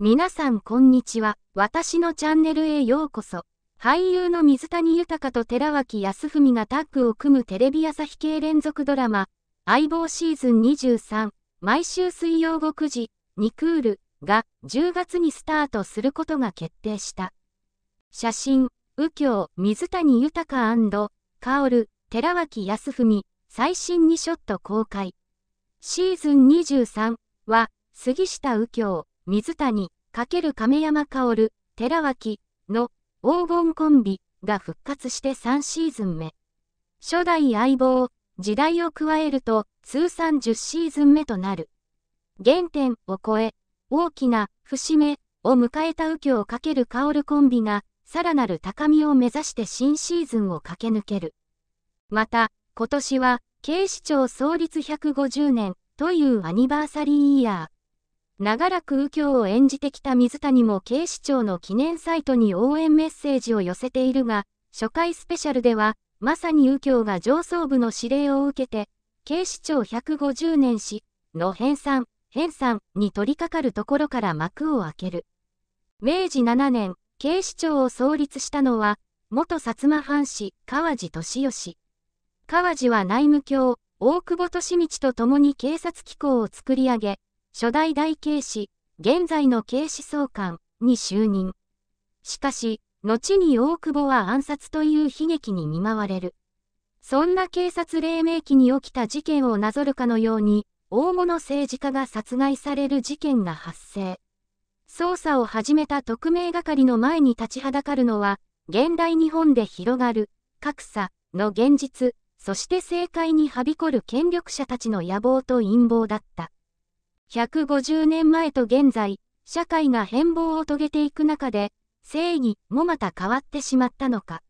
皆さんこんにちは。私のチャンネルへようこそ。俳優の水谷豊と寺脇康文がタッグを組むテレビ朝日系連続ドラマ、相棒シーズン23、毎週水曜午9時、ニクールが10月にスタートすることが決定した。写真、右京、水谷豊薫、寺脇康文、最新2ショット公開。シーズン23は、杉下右京、水谷、×亀山薫、寺脇の黄金コンビが復活して3シーズン目。初代相棒、時代を加えると通算10シーズン目となる。原点を超え、大きな節目を迎えた右京×薫コンビが、さらなる高みを目指して新シーズンを駆け抜ける。また、今年は、警視庁創立150年というアニバーサリーイヤー。長らく右京を演じてきた水谷も警視庁の記念サイトに応援メッセージを寄せているが、初回スペシャルでは、まさに右京が上層部の指令を受けて、警視庁150年史の編纂、編纂に取り掛かるところから幕を開ける。明治7年、警視庁を創立したのは、元薩摩藩士、川地俊義。川地は内務卿、大久保利道と共に警察機構を作り上げ、初代大警視、現在の警視総監に就任。しかし、後に大久保は暗殺という悲劇に見舞われる。そんな警察黎明期に起きた事件をなぞるかのように、大物政治家が殺害される事件が発生。捜査を始めた特命係の前に立ちはだかるのは、現代日本で広がる、格差の現実、そして政界にはびこる権力者たちの野望と陰謀だった。150年前と現在、社会が変貌を遂げていく中で、正義もまた変わってしまったのか。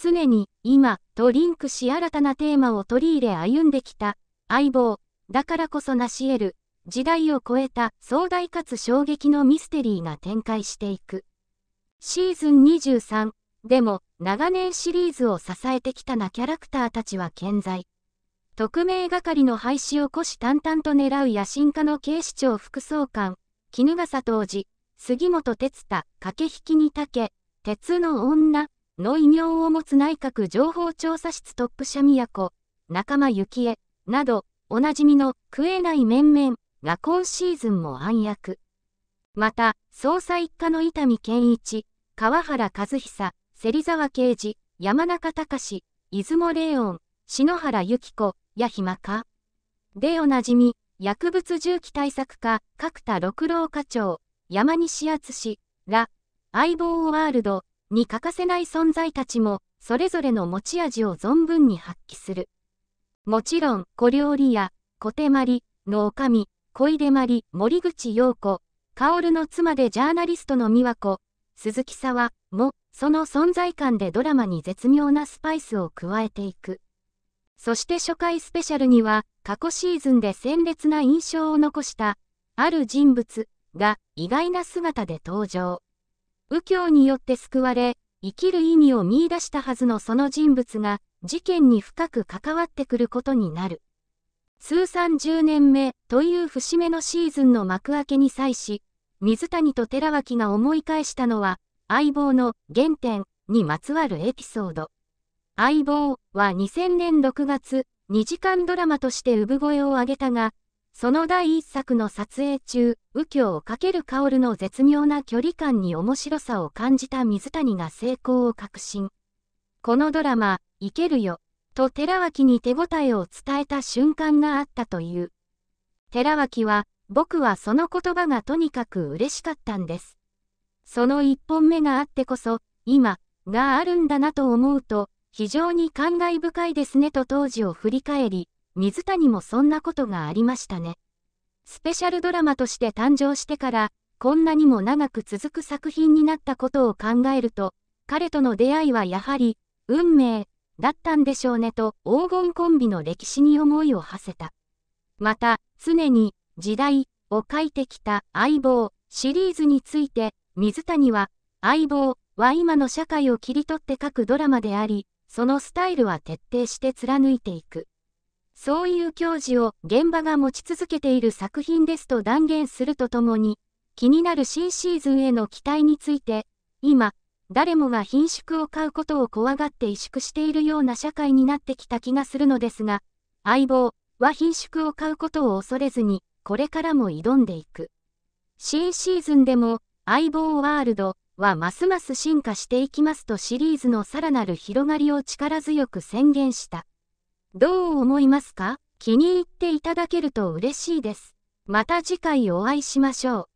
常に今とリンクし新たなテーマを取り入れ歩んできた相棒だからこそ成し得る時代を超えた壮大かつ衝撃のミステリーが展開していく。シーズン23でも長年シリーズを支えてきたなキャラクターたちは健在。匿名係の廃止を虎視眈々と狙う野心家の警視庁副総監、衣笠当時、杉本哲太、駆け引きにたけ、鉄の女、の異名を持つ内閣情報調査室トップ社都、仲間由紀恵、など、おなじみの食えない面々が今シーズンも暗躍。また、捜査一課の伊丹健一、川原和久、芹沢刑事、山中隆、出雲霊音、篠原由紀子、や暇か。でおなじみ、薬物銃器対策課、角田六郎課長、山西敦ら、相棒ワールドに欠かせない存在たちも、それぞれの持ち味を存分に発揮する。もちろん、小料理屋、小手まり、の女将、小出まり、森口陽子、薫の妻でジャーナリストの美和子、鈴木沢も、その存在感でドラマに絶妙なスパイスを加えていく。そして初回スペシャルには、過去シーズンで鮮烈な印象を残した、ある人物が意外な姿で登場。右京によって救われ、生きる意味を見出したはずのその人物が、事件に深く関わってくることになる。通算10年目という節目のシーズンの幕開けに際し、水谷と寺脇が思い返したのは、相棒の原点にまつわるエピソード。相棒は2000年6月、2時間ドラマとして産声を上げたが、その第一作の撮影中、右京×薫の絶妙な距離感に面白さを感じた水谷が成功を確信。このドラマ、いけるよ、と寺脇に手応えを伝えた瞬間があったという。寺脇は、僕はその言葉がとにかく嬉しかったんです。その一本目があってこそ、今、があるんだなと思うと、非常に感慨深いですねと当時を振り返り、水谷もそんなことがありましたね。スペシャルドラマとして誕生してから、こんなにも長く続く作品になったことを考えると、彼との出会いはやはり、運命、だったんでしょうねと黄金コンビの歴史に思いを馳せた。また、常に、時代、を書いてきた相棒シリーズについて、水谷は、相棒は今の社会を切り取って書くドラマであり、そのスタイルは徹底して貫いていく。そういう教持を現場が持ち続けている作品ですと断言するとともに、気になる新シーズンへの期待について、今、誰もが品縮を買うことを怖がって萎縮しているような社会になってきた気がするのですが、相棒は品縮を買うことを恐れずに、これからも挑んでいく。新シーズンでも、相棒ワールドはますます進化していきますとシリーズのさらなる広がりを力強く宣言した。どう思いますか気に入っていただけると嬉しいです。また次回お会いしましょう。